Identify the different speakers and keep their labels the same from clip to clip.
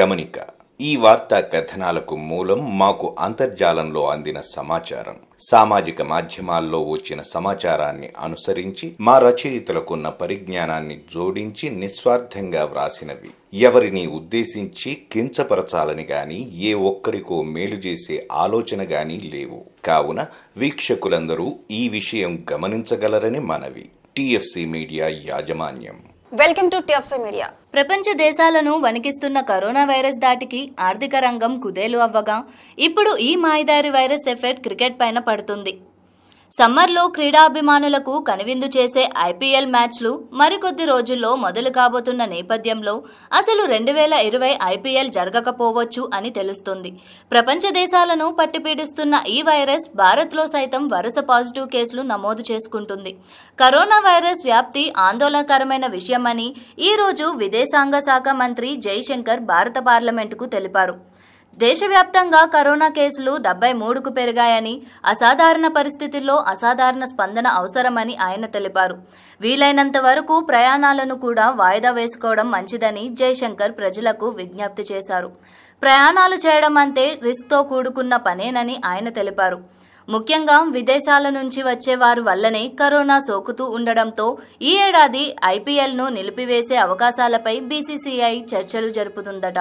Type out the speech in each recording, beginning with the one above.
Speaker 1: గమనిక ఈ వార్తా కథనాలకు మూలం మాకు అంతర్జాలంలో అందిన సమాచారం సామాజిక మాధ్యమాల్లో వచ్చిన సమాచారాన్ని అనుసరించి మా రచయితలకున్న పరిజ్ఞానాన్ని జోడించి నిస్వార్థంగా వ్రాసినవి ఎవరిని ఉద్దేశించి కించపరచాలని గాని ఏ ఒక్కరికో మేలు చేసే ఆలోచన గాని లేవు కావున వీక్షకులందరూ ఈ విషయం గమనించగలరని మనవి టిఎఫ్సి మీడియా యాజమాన్యం వెల్కమ్ టు
Speaker 2: మీడియా ప్రపంచ దేశాలను వణికిస్తున్న కరోనా వైరస్ దాటికి ఆర్థిక రంగం కుదేలు అవ్వగా ఇప్పుడు ఈ మాయదారి వైరస్ ఎఫెక్ట్ క్రికెట్ పైన పడుతుంది సమ్మర్లో క్రీడాభిమానులకు కనువిందు చేసే ఐపీఎల్ మ్యాచ్లు మరికొద్ది రోజుల్లో మొదలు కాబోతున్న నేపథ్యంలో అసలు రెండు వేల ఇరవై ఐపీఎల్ జరగకపోవచ్చు అని తెలుస్తుంది ప్రపంచ దేశాలను పట్టిపీడిస్తున్న ఈ వైరస్ భారత్లో సైతం వరుస పాజిటివ్ కేసులు నమోదు చేసుకుంటుంది కరోనా వైరస్ వ్యాప్తి ఆందోళనకరమైన విషయమని ఈరోజు విదేశాంగ శాఖ మంత్రి జైశంకర్ భారత పార్లమెంటుకు తెలిపారు దేశవ్యాప్తంగా కరోనా కేసులు డెబ్బై మూడుకు పెరిగాయని అసాధారణ పరిస్థితుల్లో అసాధారణ స్పందన అవసరమని ఆయన తెలిపారు వీలైనంత వరకు ప్రయాణాలను కూడా వాయిదా వేసుకోవడం మంచిదని జయశంకర్ ప్రజలకు విజ్ఞప్తి చేశారు ప్రయాణాలు చేయడం అంటే రిస్క్తో కూడుకున్న పనేనని ఆయన తెలిపారు ముఖ్యంగా విదేశాల నుంచి వచ్చేవారు వల్లనే కరోనా సోకుతూ ఉండడంతో ఈ ఏడాది ఐపీఎల్ను నిలిపివేసే అవకాశాలపై బీసీసీఐ చర్చలు జరుపుతుందట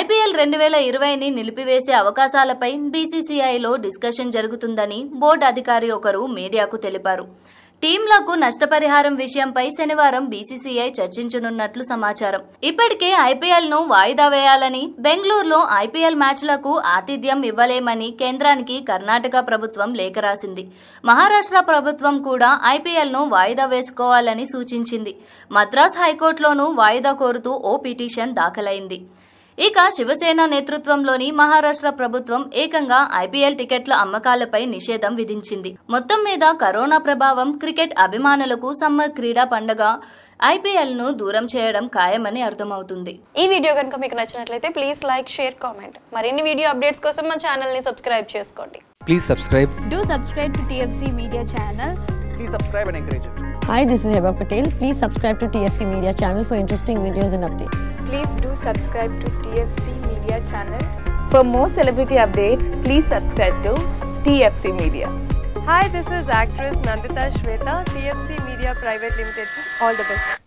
Speaker 2: ఐపీఎల్ రెండు వేల ఇరవైని నిలిపివేసే అవకాశాలపై బీసీసీఐలో డిస్కషన్ జరుగుతుందని బోర్డు అధికారి ఒకరు మీడియాకు తెలిపారు టీంలకు నష్టపరిహారం విషయంపై శనివారం బీసీసీఐ చర్చించనున్నట్లు సమాచారం ఇప్పటికే ఐపీఎల్ ను వాయిదా వేయాలని బెంగళూరులో ఐపీఎల్ మ్యాచ్లకు ఆతిథ్యం ఇవ్వలేమని కేంద్రానికి కర్ణాటక ప్రభుత్వం లేఖ రాసింది మహారాష్ట్ర ప్రభుత్వం కూడా ఐపీఎల్ ను వాయిదా వేసుకోవాలని సూచించింది మద్రాస్ హైకోర్టులోనూ వాయిదా కోరుతూ ఓ పిటిషన్ దాఖలైంది ఇక శివసేన నేతృత్వంలోని మహారాష్ట్ర ప్రభుత్వం ఏకంగా ఐపీఎల్ టికెట్ల అమ్మకాలపై నిషేధం విధించింది మొత్తం మీద కరోనా ప్రభావం క్రికెట్ అభిమానులకు సమ్మర్ క్రీడా పండగ ఐపీఎల్ ను దూరం చేయడం ఖాయమని అర్థమవుతుంది ఈ వీడియో కనుక మీకు నచ్చినట్లయితే ప్లీజ్ లైక్ షేర్ కామెంట్ మరిన్ని వీడియో అప్డేట్స్
Speaker 1: కోసం మా ఛానల్
Speaker 2: ని సబ్స్క్రైబ్ చేసుకోండి
Speaker 1: please subscribe
Speaker 2: subscribe to TFC media channel Please subscribe
Speaker 1: and encourage it.
Speaker 2: Hi, this is Heba Patel. Please subscribe to TFC Media channel for interesting videos and updates.
Speaker 1: Please do subscribe to TFC Media channel.
Speaker 2: For more celebrity updates, please subscribe to TFC Media.
Speaker 1: Hi, this is actress Nandita Shweta, TFC Media Private Limited. All the best.